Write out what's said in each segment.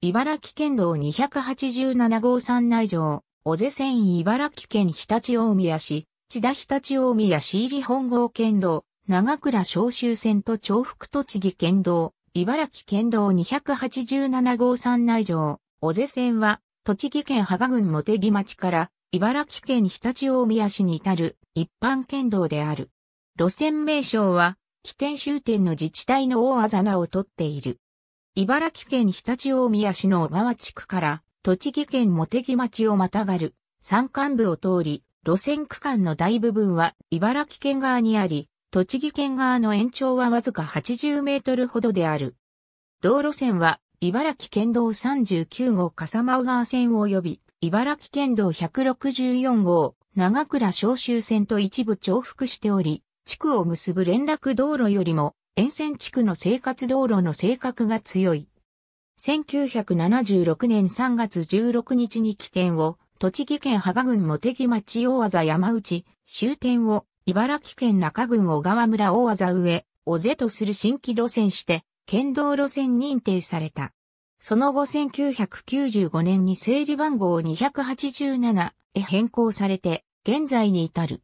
茨城県道287号山内城、小瀬線茨城県日立大宮市、千田日立大宮市入り本郷県道、長倉小州線と重複栃木県道、茨城県道287号山内城、小瀬線は、栃木県芳賀郡茂木町から、茨城県日立大宮市に至る一般県道である。路線名称は、起点終点の自治体の大あざなをとっている。茨城県常陸大宮市の小川地区から、栃木県茂木町をまたがる、山間部を通り、路線区間の大部分は茨城県側にあり、栃木県側の延長はわずか80メートルほどである。道路線は、茨城県道39号笠間小川線及び、茨城県道164号長倉消州線と一部重複しており、地区を結ぶ連絡道路よりも沿線地区の生活道路の性格が強い。1976年3月16日に起点を、栃木県芳賀郡茂木町大技山内、終点を、茨城県中郡小川村大技上、尾瀬とする新規路線して、県道路線認定された。その後1995年に整理番号287へ変更されて、現在に至る。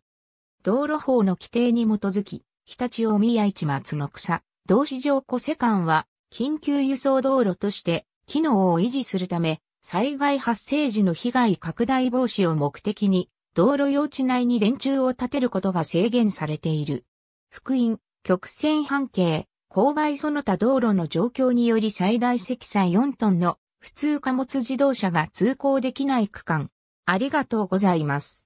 道路法の規定に基づき、日立大宮市松の草、同市場小世間は、緊急輸送道路として、機能を維持するため、災害発生時の被害拡大防止を目的に、道路用地内に電柱を建てることが制限されている。福音、曲線半径、勾配その他道路の状況により最大積載4トンの普通貨物自動車が通行できない区間。ありがとうございます。